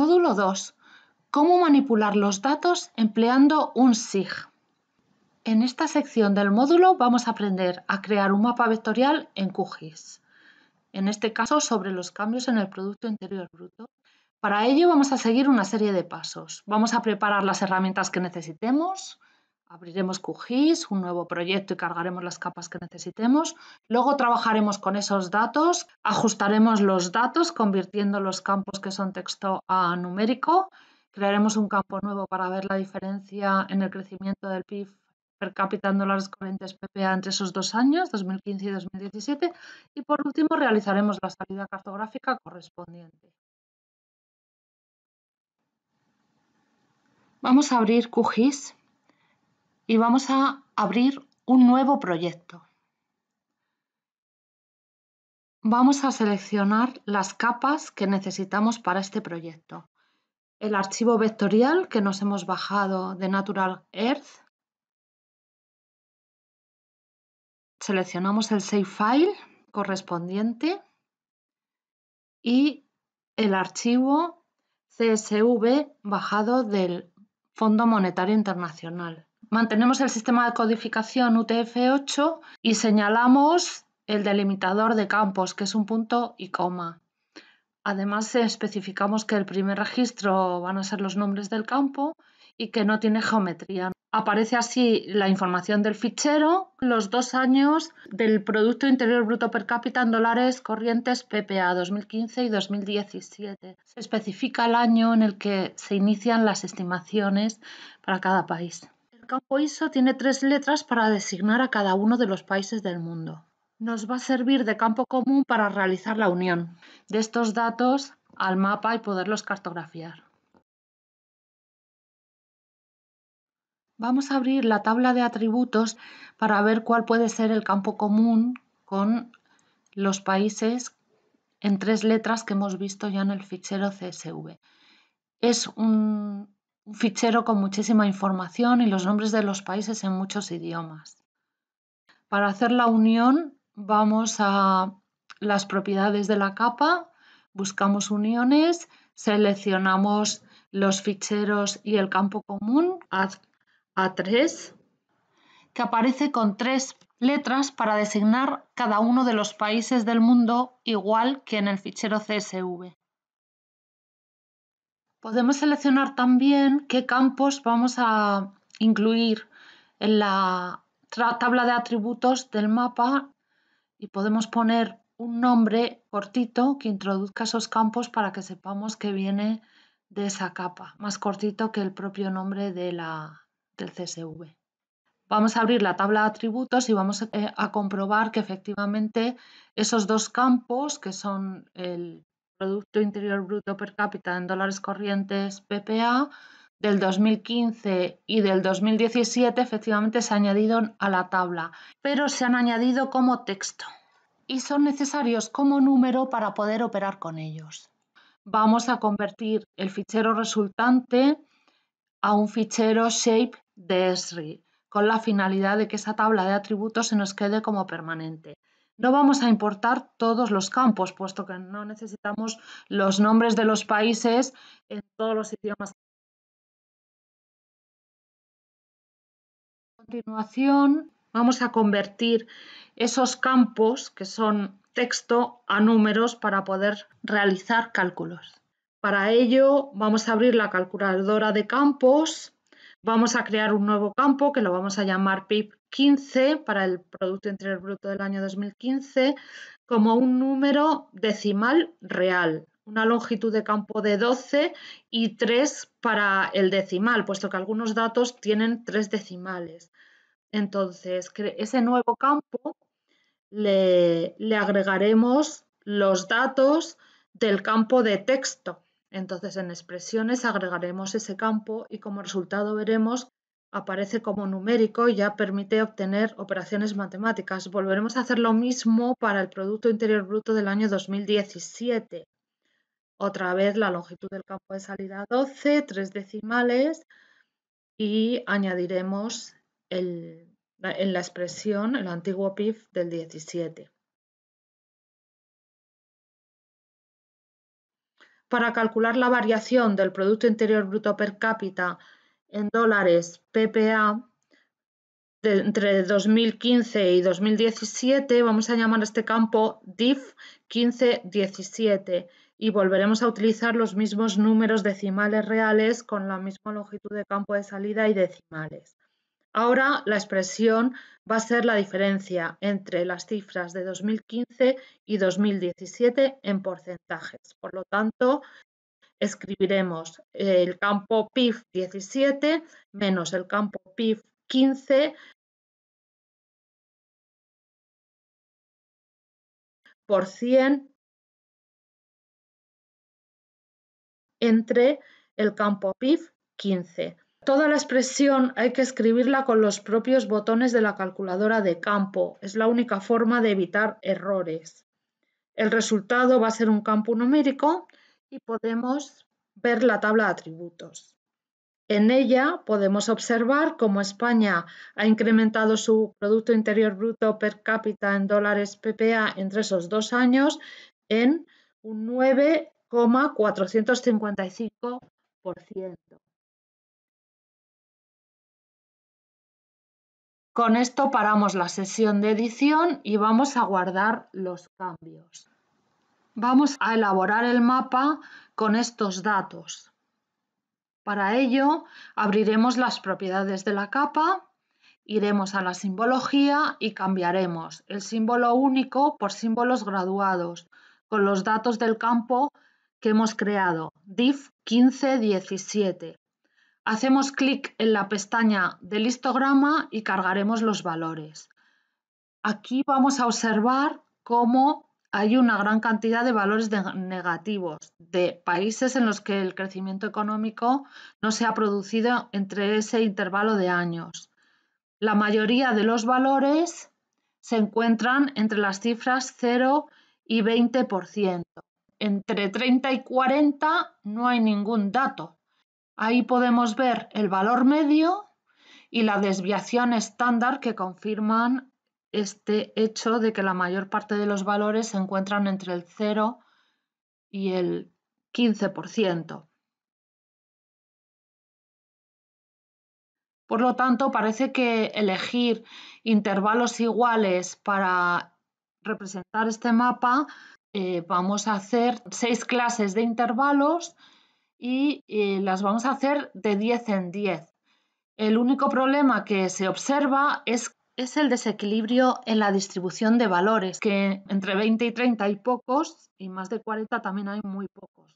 Módulo 2. Cómo manipular los datos empleando un SIG. En esta sección del módulo vamos a aprender a crear un mapa vectorial en QGIS, en este caso sobre los cambios en el Producto Interior Bruto. Para ello vamos a seguir una serie de pasos. Vamos a preparar las herramientas que necesitemos, Abriremos QGIS, un nuevo proyecto y cargaremos las capas que necesitemos. Luego trabajaremos con esos datos, ajustaremos los datos convirtiendo los campos que son texto a numérico. Crearemos un campo nuevo para ver la diferencia en el crecimiento del PIB per cápita en dólares corrientes PPA entre esos dos años, 2015 y 2017. Y por último, realizaremos la salida cartográfica correspondiente. Vamos a abrir QGIS y vamos a abrir un nuevo proyecto. Vamos a seleccionar las capas que necesitamos para este proyecto. El archivo vectorial que nos hemos bajado de Natural Earth. Seleccionamos el Save File correspondiente y el archivo CSV bajado del Fondo Monetario Internacional. Mantenemos el sistema de codificación UTF-8 y señalamos el delimitador de campos, que es un punto y coma. Además, especificamos que el primer registro van a ser los nombres del campo y que no tiene geometría. Aparece así la información del fichero, los dos años del Producto Interior Bruto Per cápita en dólares corrientes PPA 2015 y 2017. Se especifica el año en el que se inician las estimaciones para cada país campo ISO tiene tres letras para designar a cada uno de los países del mundo. Nos va a servir de campo común para realizar la unión de estos datos al mapa y poderlos cartografiar. Vamos a abrir la tabla de atributos para ver cuál puede ser el campo común con los países en tres letras que hemos visto ya en el fichero CSV. Es un, un fichero con muchísima información y los nombres de los países en muchos idiomas. Para hacer la unión vamos a las propiedades de la capa, buscamos uniones, seleccionamos los ficheros y el campo común A3, que aparece con tres letras para designar cada uno de los países del mundo igual que en el fichero CSV. Podemos seleccionar también qué campos vamos a incluir en la tabla de atributos del mapa y podemos poner un nombre cortito que introduzca esos campos para que sepamos que viene de esa capa, más cortito que el propio nombre de la, del CSV. Vamos a abrir la tabla de atributos y vamos eh, a comprobar que efectivamente esos dos campos, que son el Producto Interior Bruto Per cápita en dólares corrientes PPA del 2015 y del 2017 efectivamente se ha añadido a la tabla, pero se han añadido como texto y son necesarios como número para poder operar con ellos. Vamos a convertir el fichero resultante a un fichero shape de ESRI con la finalidad de que esa tabla de atributos se nos quede como permanente. No vamos a importar todos los campos, puesto que no necesitamos los nombres de los países en todos los idiomas. A continuación, vamos a convertir esos campos que son texto a números para poder realizar cálculos. Para ello vamos a abrir la calculadora de campos, vamos a crear un nuevo campo que lo vamos a llamar pip. 15 para el Producto Interior Bruto del año 2015 como un número decimal real, una longitud de campo de 12 y 3 para el decimal, puesto que algunos datos tienen 3 decimales. Entonces, ese nuevo campo le agregaremos los datos del campo de texto. Entonces, en expresiones agregaremos ese campo y como resultado veremos aparece como numérico y ya permite obtener operaciones matemáticas. Volveremos a hacer lo mismo para el Producto Interior Bruto del año 2017. Otra vez la longitud del campo de salida 12, tres decimales y añadiremos en la expresión el antiguo PIB del 17. Para calcular la variación del Producto Interior Bruto per cápita en dólares PPA entre 2015 y 2017, vamos a llamar este campo DIF 1517 y volveremos a utilizar los mismos números decimales reales con la misma longitud de campo de salida y decimales. Ahora la expresión va a ser la diferencia entre las cifras de 2015 y 2017 en porcentajes. Por lo tanto, escribiremos el campo PIF 17 menos el campo PIF 15 por 100 entre el campo PIF 15. Toda la expresión hay que escribirla con los propios botones de la calculadora de campo. Es la única forma de evitar errores. El resultado va a ser un campo numérico y podemos ver la tabla de atributos. En ella podemos observar cómo España ha incrementado su Producto Interior Bruto per cápita en dólares PPA entre esos dos años en un 9,455%. Con esto paramos la sesión de edición y vamos a guardar los cambios. Vamos a elaborar el mapa con estos datos. Para ello, abriremos las propiedades de la capa, iremos a la simbología y cambiaremos el símbolo único por símbolos graduados con los datos del campo que hemos creado, dif 1517. Hacemos clic en la pestaña del histograma y cargaremos los valores. Aquí vamos a observar cómo hay una gran cantidad de valores negativos de países en los que el crecimiento económico no se ha producido entre ese intervalo de años. La mayoría de los valores se encuentran entre las cifras 0 y 20%. Entre 30 y 40 no hay ningún dato. Ahí podemos ver el valor medio y la desviación estándar que confirman este hecho de que la mayor parte de los valores se encuentran entre el 0 y el 15%. Por lo tanto, parece que elegir intervalos iguales para representar este mapa, eh, vamos a hacer seis clases de intervalos y eh, las vamos a hacer de 10 en 10. El único problema que se observa es es el desequilibrio en la distribución de valores, que entre 20 y 30 hay pocos y más de 40 también hay muy pocos.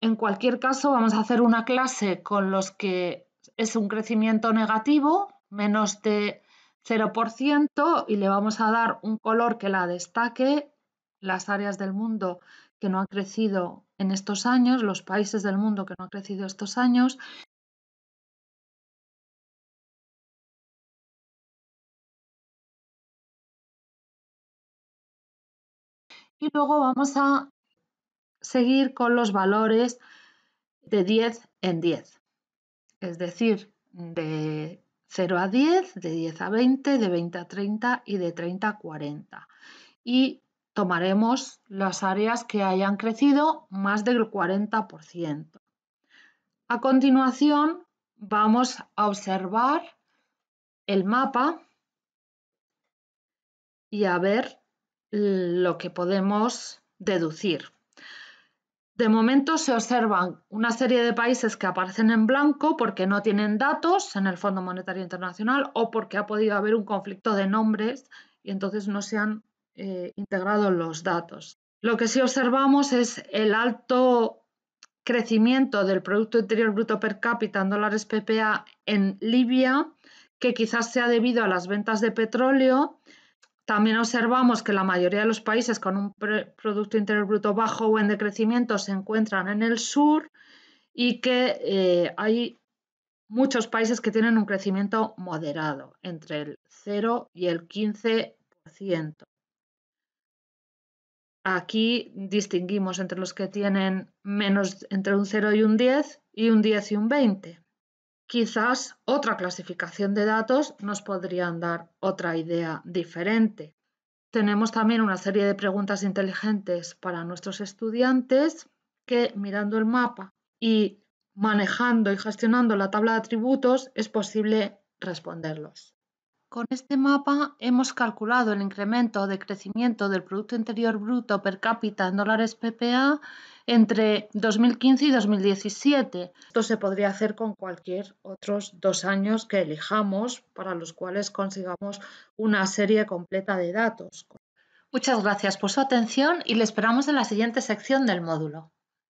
En cualquier caso, vamos a hacer una clase con los que es un crecimiento negativo, menos de 0%, y le vamos a dar un color que la destaque, las áreas del mundo que no han crecido en estos años, los países del mundo que no han crecido estos años, Y luego vamos a seguir con los valores de 10 en 10. Es decir, de 0 a 10, de 10 a 20, de 20 a 30 y de 30 a 40. Y tomaremos las áreas que hayan crecido más del 40%. A continuación, vamos a observar el mapa y a ver lo que podemos deducir. De momento se observan una serie de países que aparecen en blanco porque no tienen datos en el Fondo Monetario Internacional o porque ha podido haber un conflicto de nombres y entonces no se han eh, integrado los datos. Lo que sí observamos es el alto crecimiento del Producto Interior Bruto per cápita en dólares PPA en Libia, que quizás sea debido a las ventas de petróleo también observamos que la mayoría de los países con un Producto Interior Bruto bajo o en decrecimiento se encuentran en el sur y que eh, hay muchos países que tienen un crecimiento moderado, entre el 0 y el 15%. Aquí distinguimos entre los que tienen menos entre un 0 y un 10 y un 10 y un 20 quizás otra clasificación de datos nos podrían dar otra idea diferente. Tenemos también una serie de preguntas inteligentes para nuestros estudiantes que mirando el mapa y manejando y gestionando la tabla de atributos es posible responderlos. Con este mapa hemos calculado el incremento de crecimiento del Producto Interior Bruto per cápita en dólares PPA entre 2015 y 2017. Esto se podría hacer con cualquier otros dos años que elijamos para los cuales consigamos una serie completa de datos. Muchas gracias por su atención y le esperamos en la siguiente sección del módulo.